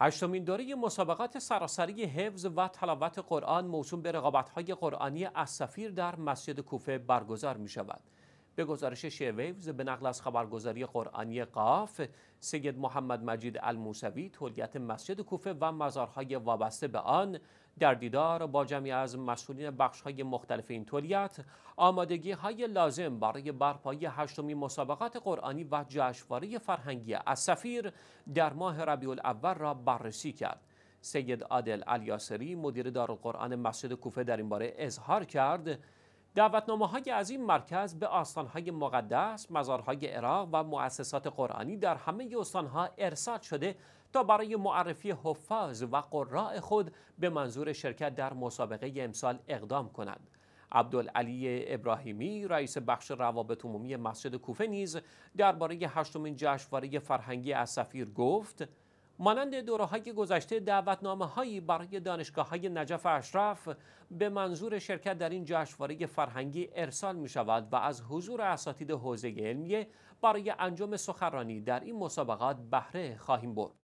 هشتمین دوره مسابقات سراسری حفظ و تلاوت قرآن موسوم به رقابت‌های قرآنی از در مسجد کوفه برگزار می‌شود. به گزارش شیویوز به نقل از خبرگزاری قرآنی قاف سید محمد مجید الموسوی تولیت مسجد کوفه و مزارهای وابسته به آن در دیدار با جمعی از مسئولین بخش مختلف این تولیت آمادگی های لازم برای برپایی هشتمین مسابقات قرآنی و جشنواره فرهنگی از سفیر در ماه ربیع الاول را بررسی کرد سید عادل الیاسری مدیر دارالقرآن مسجد کوفه در این باره اظهار کرد دعوتنامه های از این مرکز به آستانهای مقدس، مزارهای عراق و مؤسسات قرآنی در همه استانها ارسال شده تا برای معرفی حفاظ و قراء خود به منظور شرکت در مسابقه امسال اقدام کنند. عبدالعلی ابراهیمی رئیس بخش روابط عمومی مسجد کوفه نیز درباره هشتمین جشنواره فرهنگی از سفیر گفت مانند دوره های گذشته دعوتنامه هایی برای دانشگاه های نجف اشرف به منظور شرکت در این جشنواره فرهنگی ارسال می شود و از حضور اساتید حوزه علمیه برای انجام سخرانی در این مسابقات بهره خواهیم برد.